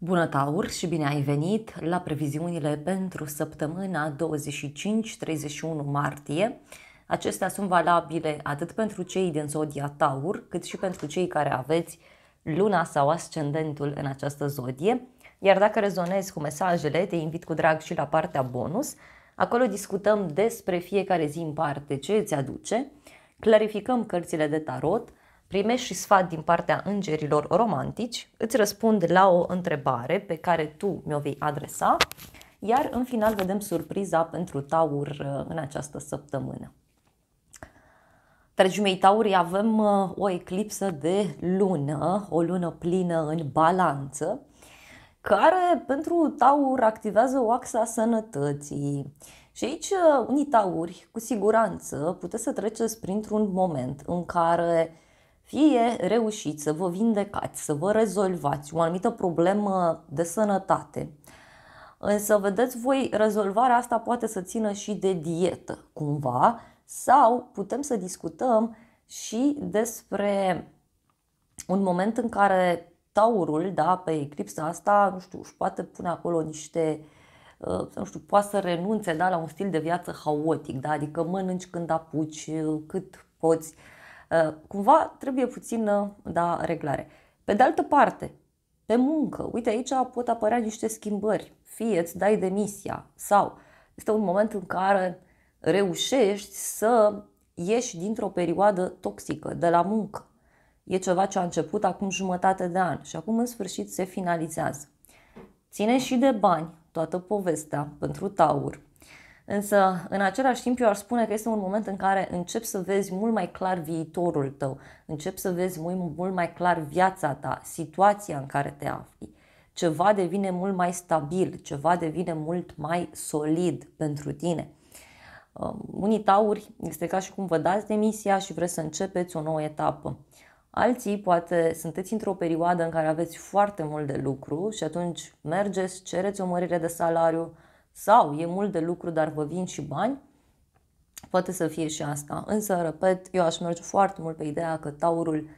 Bună Taur și bine ai venit la previziunile pentru săptămâna 25-31 martie. Acestea sunt valabile atât pentru cei din zodia Taur, cât și pentru cei care aveți luna sau ascendentul în această zodie. Iar dacă rezonezi cu mesajele, te invit cu drag și la partea bonus. Acolo discutăm despre fiecare zi în parte ce îți aduce, clarificăm cărțile de tarot, primești și sfat din partea îngerilor romantici, îți răspund la o întrebare pe care tu mi-o vei adresa, iar în final vedem surpriza pentru Taur uh, în această săptămână. Dragii mei Tauri, avem uh, o eclipsă de lună, o lună plină în balanță, care pentru Taur activează o axă sănătății. Și aici, uh, unii Tauri, cu siguranță, puteți să treceți printr-un moment în care fie reușiți să vă vindecați, să vă rezolvați o anumită problemă de sănătate, însă vedeți voi, rezolvarea asta poate să țină și de dietă cumva sau putem să discutăm și despre un moment în care taurul, da, pe eclipsa asta, nu știu, își poate pune acolo niște uh, nu știu, poate să renunțe da, la un stil de viață haotic, da? adică mănânci când apuci, uh, cât poți, Uh, cumva trebuie puțină da, reglare. Pe de altă parte, pe muncă, uite aici pot apărea niște schimbări, fie îți dai demisia sau este un moment în care reușești să ieși dintr-o perioadă toxică de la muncă. E ceva ce a început acum jumătate de an și acum în sfârșit se finalizează. Ține și de bani toată povestea pentru taur. Însă, în același timp, eu ar spune că este un moment în care începi să vezi mult mai clar viitorul tău, începi să vezi mult mai clar viața ta, situația în care te afli. Ceva devine mult mai stabil, ceva devine mult mai solid pentru tine. Um, unii tauri este ca și cum vă dați demisia și vreți să începeți o nouă etapă. Alții poate sunteți într-o perioadă în care aveți foarte mult de lucru și atunci mergeți, cereți o mărire de salariu, sau e mult de lucru, dar vă vin și bani, poate să fie și asta. Însă, repet, eu aș merge foarte mult pe ideea că taurul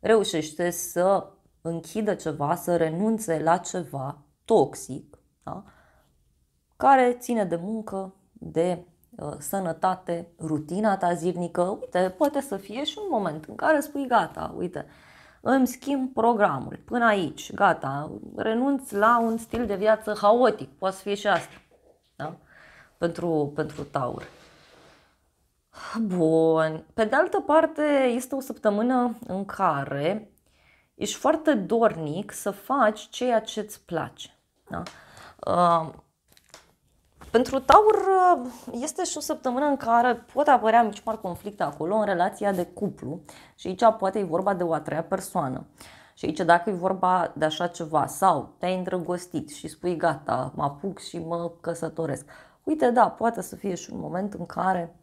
reușește să închidă ceva, să renunțe la ceva toxic, da? care ține de muncă, de uh, sănătate, rutina ta zilnică. Uite, poate să fie și un moment în care spui gata, uite, îmi schimb programul până aici, gata, renunț la un stil de viață haotic, poate să fie și asta pentru, pentru Taur. Bun. Pe de altă parte, este o săptămână în care ești foarte dornic să faci ceea ce îți place. Da? Uh, pentru Taur uh, este și o săptămână în care pot apărea mici mari conflicte acolo în relația de cuplu și aici poate e vorba de o a treia persoană. Și aici dacă e vorba de așa ceva sau te-ai îndrăgostit și spui gata, mă apuc și mă căsătoresc Uite, da, poate să fie și un moment în care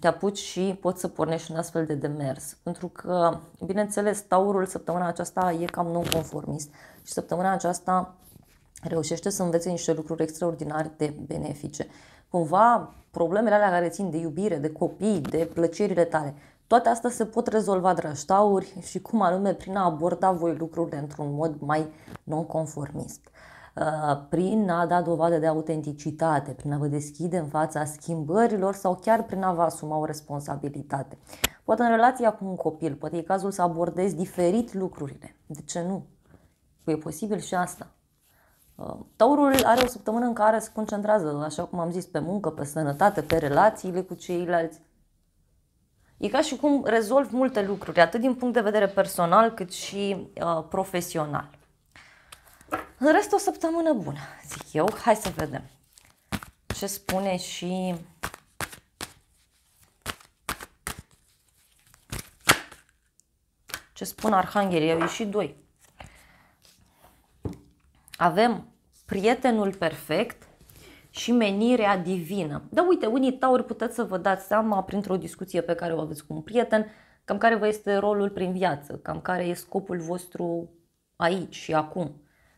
te apuci și poți să pornești un astfel de demers. Pentru că, bineînțeles, taurul săptămâna aceasta e cam non-conformist și săptămâna aceasta reușește să învețe niște lucruri extraordinare de benefice. Cumva, problemele alea care țin de iubire, de copii, de plăcerile tale, toate astea se pot rezolva, dragi tauri, și cum anume prin a aborda voi lucrurile într-un mod mai non-conformist. Uh, prin a da dovadă de autenticitate, prin a vă deschide în fața schimbărilor sau chiar prin a vă asuma o responsabilitate. Poate în relația cu un copil, poate e cazul să abordezi diferit lucrurile. De ce nu? Păi e posibil și asta. Uh, taurul are o săptămână în care se concentrează, așa cum am zis, pe muncă, pe sănătate, pe relațiile cu ceilalți. E ca și cum rezolvi multe lucruri, atât din punct de vedere personal cât și uh, profesional. În rest, o săptămână bună, zic eu. Hai să vedem ce spune și ce spun arhanghelii. Au ieșit doi. Avem prietenul perfect și menirea divină. Da, uite, unii tauri puteți să vă dați seama printr-o discuție pe care o aveți cu un prieten, cam care vă este rolul prin viață, cam care e scopul vostru aici și acum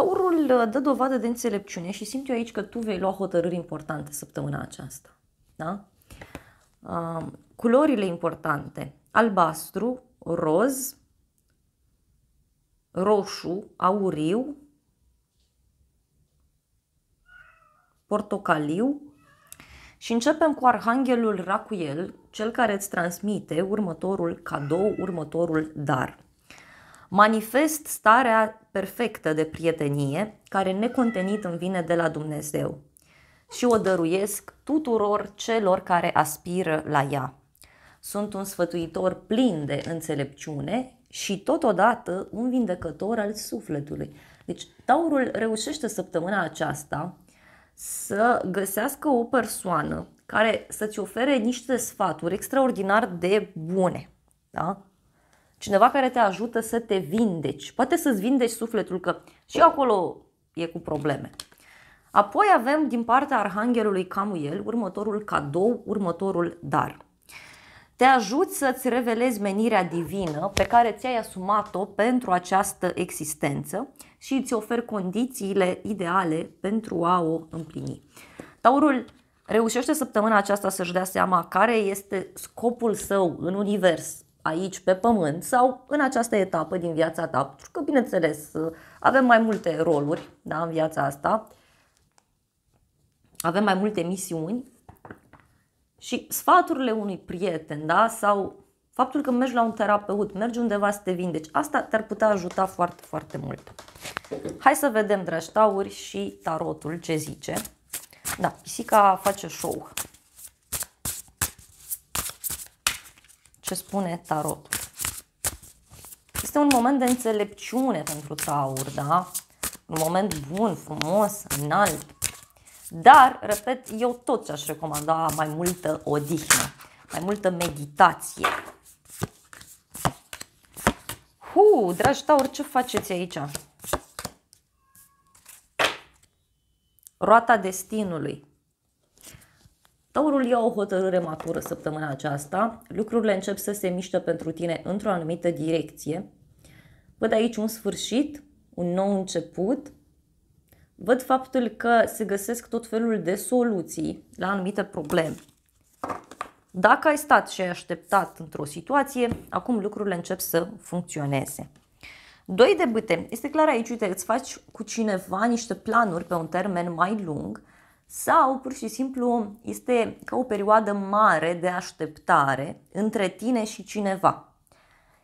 Taurul uh, dă dovadă de înțelepciune și simt eu aici că tu vei lua hotărâri importante săptămâna aceasta. Da? Uh, culorile importante, albastru, roz, roșu, auriu, portocaliu și începem cu arhanghelul Racuel, cel care îți transmite următorul cadou, următorul dar. Manifest starea perfectă de prietenie care necontenit îmi vine de la Dumnezeu și o dăruiesc tuturor celor care aspiră la ea. Sunt un sfătuitor plin de înțelepciune și totodată un vindecător al sufletului. Deci Taurul reușește săptămâna aceasta să găsească o persoană care să-ți ofere niște sfaturi extraordinar de bune. Da? cineva care te ajută să te vindeci. Poate să-ți vindeci sufletul, că și acolo e cu probleme. Apoi avem din partea Arhanghelului Camuel următorul cadou, următorul dar. Te ajut să-ți revelezi menirea divină pe care ți-ai asumat-o pentru această existență și îți ofer condițiile ideale pentru a o împlini. Taurul reușește săptămâna aceasta să-și dea seama care este scopul său în univers, aici pe pământ sau în această etapă din viața ta, pentru că bineînțeles avem mai multe roluri da, în viața asta, avem mai multe misiuni și sfaturile unui prieten da, sau faptul că mergi la un terapeut, mergi undeva să te vindeci, asta te-ar putea ajuta foarte, foarte mult. Hai să vedem, dragi tauri, și tarotul ce zice. Da, pisica face show. ce spune tarotul. Este un moment de înțelepciune pentru Taur, da? Un moment bun, frumos, înalt. Dar, repet, eu tot ce aș recomanda mai multă odihnă, mai multă meditație. Hu, dragi Taur, ce faceți aici? Roata destinului. Taurul ia o hotărâre matură săptămâna aceasta, lucrurile încep să se miște pentru tine într-o anumită direcție. Văd aici un sfârșit, un nou început, văd faptul că se găsesc tot felul de soluții la anumite probleme. Dacă ai stat și ai așteptat într-o situație, acum lucrurile încep să funcționeze. Doi de bâte. Este clar aici, uite, îți faci cu cineva niște planuri pe un termen mai lung sau pur și simplu este ca o perioadă mare de așteptare între tine și cineva.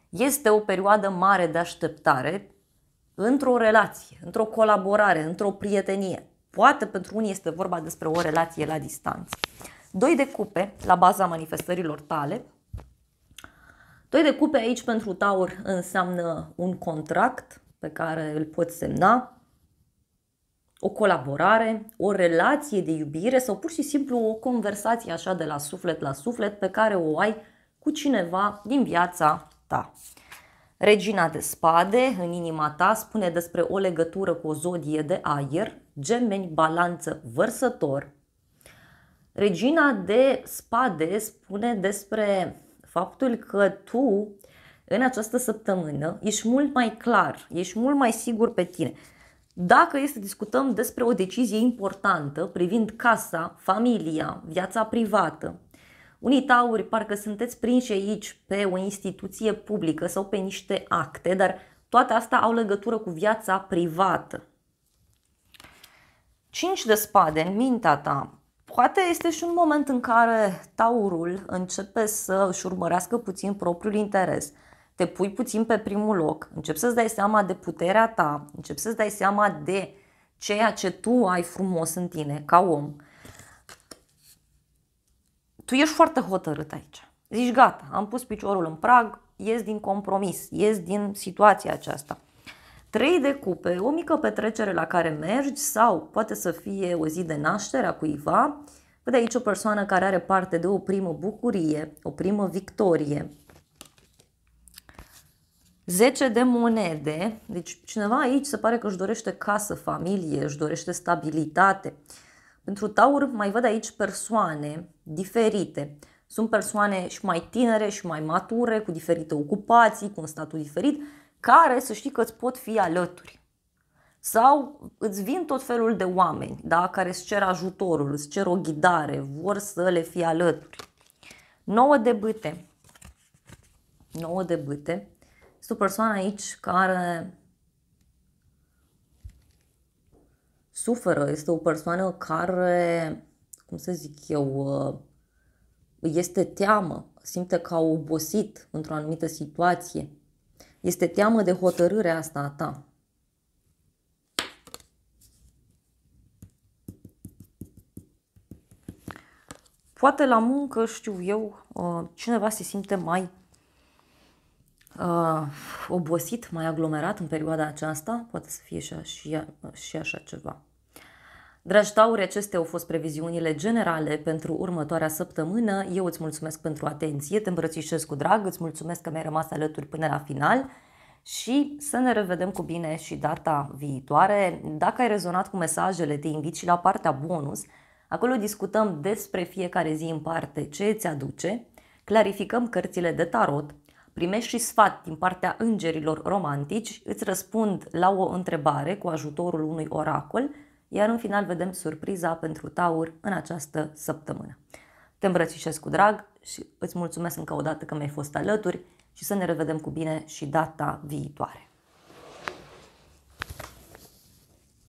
Este o perioadă mare de așteptare într-o relație, într-o colaborare, într-o prietenie. Poate pentru unii este vorba despre o relație la distanță. Doi de cupe la baza manifestărilor tale. Doi de cupe aici pentru Taur înseamnă un contract pe care îl poți semna, o colaborare, o relație de iubire sau pur și simplu o conversație așa de la suflet la suflet pe care o ai cu cineva din viața ta. Regina de spade, în inima ta, spune despre o legătură cu o zodie de aer, gemeni, balanță, vărsător. Regina de spade spune despre faptul că tu, în această săptămână, ești mult mai clar, ești mult mai sigur pe tine. Dacă este să discutăm despre o decizie importantă privind casa, familia, viața privată, unii tauri parcă sunteți prinși aici pe o instituție publică sau pe niște acte, dar toate astea au legătură cu viața privată. 5 de spade în mintea ta. Poate este și un moment în care taurul începe să își urmărească puțin propriul interes – te pui puțin pe primul loc, începi să-ți dai seama de puterea ta, începi să-ți dai seama de ceea ce tu ai frumos în tine ca om. Tu ești foarte hotărât aici. Zici, gata, am pus piciorul în prag, ies din compromis, ies din situația aceasta. Trei de cupe, o mică petrecere la care mergi sau poate să fie o zi de naștere a cuiva. Văd aici o persoană care are parte de o primă bucurie, o primă victorie, 10 de monede, deci cineva aici se pare că își dorește casă, familie, își dorește stabilitate. Pentru taur mai văd aici persoane diferite. Sunt persoane și mai tinere și mai mature, cu diferite ocupații, cu un statut diferit, care să știi că îți pot fi alături. Sau îți vin tot felul de oameni da, care îți cer ajutorul, îți cer o ghidare, vor să le fie alături. 9 de bâte. 9 de bâte este o persoană aici care suferă, este o persoană care, cum să zic eu, uh, este teamă, simte că a obosit într-o anumită situație. Este teamă de hotărârea asta a ta. Poate la muncă, știu eu, uh, cineva se simte mai uh, obosit, mai aglomerat în perioada aceasta, poate să fie și, și, și așa ceva. Dragi tauri, acestea au fost previziunile generale pentru următoarea săptămână. Eu îți mulțumesc pentru atenție, te îmbrățișez cu drag, îți mulțumesc că mi-ai rămas alături până la final și să ne revedem cu bine și data viitoare. Dacă ai rezonat cu mesajele, te invit și la partea bonus. Acolo discutăm despre fiecare zi în parte ce îți aduce, clarificăm cărțile de tarot, primești și sfat din partea îngerilor romantici, îți răspund la o întrebare cu ajutorul unui oracol, iar în final vedem surpriza pentru Taur în această săptămână. Te îmbrățișez cu drag și îți mulțumesc încă o dată că mi-ai fost alături și să ne revedem cu bine și data viitoare.